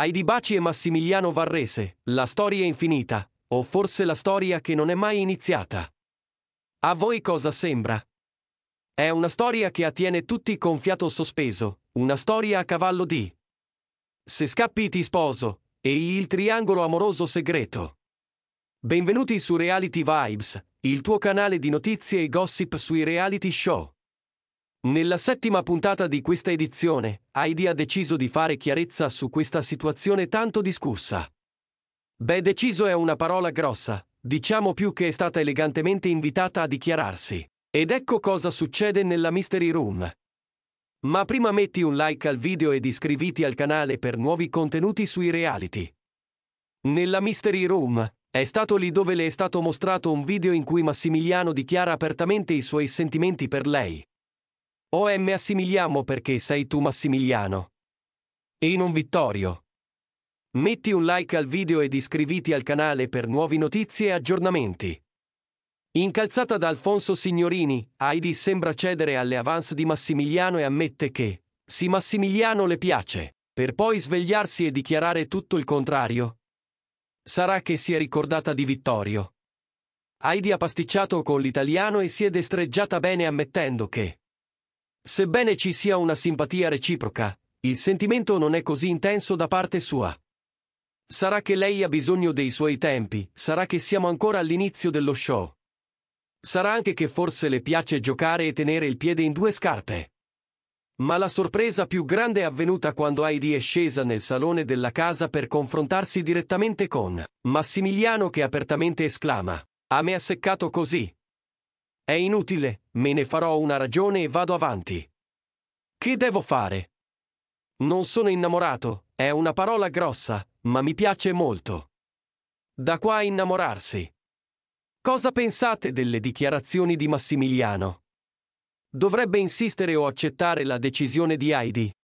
Heidi Baci e Massimiliano Varrese, La storia infinita, o forse la storia che non è mai iniziata. A voi cosa sembra? È una storia che attiene tutti con fiato sospeso, una storia a cavallo di Se scappi ti sposo e il triangolo amoroso segreto. Benvenuti su Reality Vibes, il tuo canale di notizie e gossip sui reality show. Nella settima puntata di questa edizione, Heidi ha deciso di fare chiarezza su questa situazione tanto discussa. Beh, deciso è una parola grossa, diciamo più che è stata elegantemente invitata a dichiararsi. Ed ecco cosa succede nella Mystery Room. Ma prima metti un like al video ed iscriviti al canale per nuovi contenuti sui reality. Nella Mystery Room, è stato lì dove le è stato mostrato un video in cui Massimiliano dichiara apertamente i suoi sentimenti per lei. O M assimiliamo perché sei tu Massimiliano. E non Vittorio. Metti un like al video ed iscriviti al canale per nuove notizie e aggiornamenti. Incalzata da Alfonso Signorini, Heidi sembra cedere alle avance di Massimiliano e ammette che, sì Massimiliano le piace, per poi svegliarsi e dichiarare tutto il contrario. Sarà che si è ricordata di Vittorio. Heidi ha pasticciato con l'italiano e si è destreggiata bene ammettendo che, Sebbene ci sia una simpatia reciproca, il sentimento non è così intenso da parte sua. Sarà che lei ha bisogno dei suoi tempi, sarà che siamo ancora all'inizio dello show. Sarà anche che forse le piace giocare e tenere il piede in due scarpe. Ma la sorpresa più grande è avvenuta quando Heidi è scesa nel salone della casa per confrontarsi direttamente con Massimiliano che apertamente esclama: A me ha seccato così. È inutile, me ne farò una ragione e vado avanti. Che devo fare? Non sono innamorato, è una parola grossa, ma mi piace molto. Da qua innamorarsi. Cosa pensate delle dichiarazioni di Massimiliano? Dovrebbe insistere o accettare la decisione di Heidi?